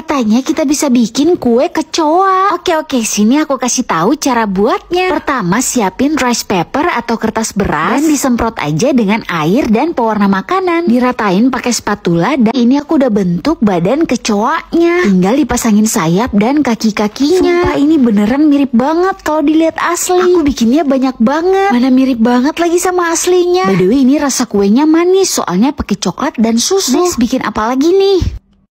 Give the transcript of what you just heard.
Katanya kita bisa bikin kue kecoa. Oke oke, sini aku kasih tahu cara buatnya. Pertama siapin rice paper atau kertas beras dan disemprot aja dengan air dan pewarna makanan. Diratain pakai spatula dan ini aku udah bentuk badan kecoanya. Tinggal dipasangin sayap dan kaki-kakinya. Sumpah ini beneran mirip banget kalau dilihat asli. Aku bikinnya banyak banget. Mana mirip banget lagi sama aslinya. By the way ini rasa kuenya manis soalnya pakai coklat dan susu. Next bikin apa lagi nih?